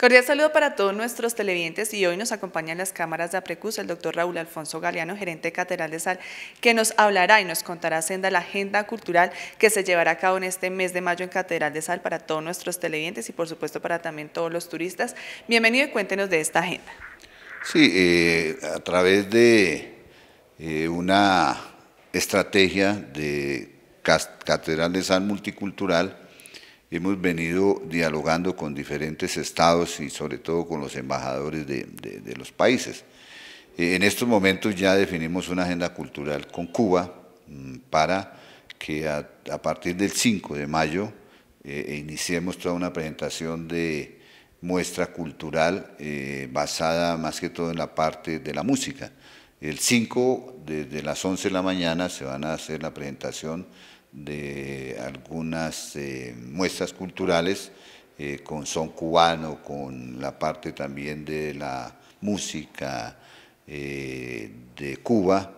Cordial saludo para todos nuestros televidentes y hoy nos acompaña en las cámaras de APRECUS el doctor Raúl Alfonso Galeano, gerente de catedral de Sal, que nos hablará y nos contará acerca la agenda cultural que se llevará a cabo en este mes de mayo en Catedral de Sal para todos nuestros televidentes y por supuesto para también todos los turistas. Bienvenido y cuéntenos de esta agenda. Sí, eh, a través de eh, una estrategia de Catedral de Sal Multicultural, Hemos venido dialogando con diferentes estados y sobre todo con los embajadores de, los países. Eh, en estos momentos ya definimos una agenda cultural con Cuba mm, para que a, partir del 5 de mayo eh, iniciemos toda una presentación de muestra cultural eh, basada más que todo en la parte de la música. El 5, desde las 11 de la mañana, se van a hacer la presentación de algunas eh, muestras culturales eh, con son cubano, con la parte también de la música eh, de Cuba.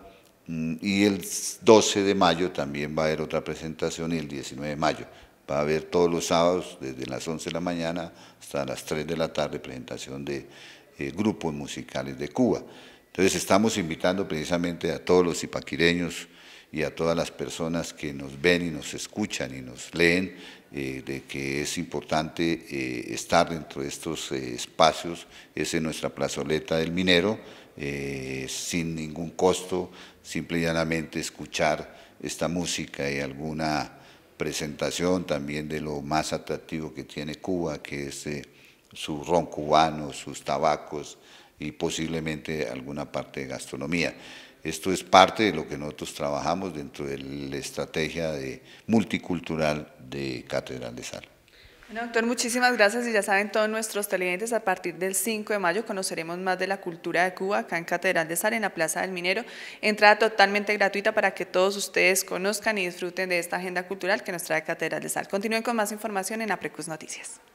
Mm, y el 12 de mayo también va a haber otra presentación y el 19 de mayo. Va a haber todos los sábados, desde las 11 de la mañana hasta las 3 de la tarde, presentación de grupos musicales de Cuba. Entonces estamos invitando precisamente a todos los ipaquireños y a todas las personas que nos ven y nos escuchan y nos leen, eh, de que es importante eh, estar dentro de estos eh, espacios, es en nuestra plazoleta del minero, sin ningún costo, simplemente escuchar esta música y alguna presentación también de lo más atractivo que tiene Cuba, que es su ron cubano, sus tabacos, y posiblemente alguna parte de gastronomía. Esto es parte de lo que nosotros trabajamos dentro de la estrategia de multicultural de Catedral de Sal. Bueno, doctor, muchísimas gracias y ya saben todos nuestros televidentes, a partir del 5 de mayo conoceremos más de la cultura de Cuba acá en Catedral de Sal, en la Plaza del Minero. Entrada totalmente gratuita para que todos ustedes conozcan y disfruten de esta agenda cultural que nos trae Catedral de Sal. Continúen con más información en Aprecus Noticias.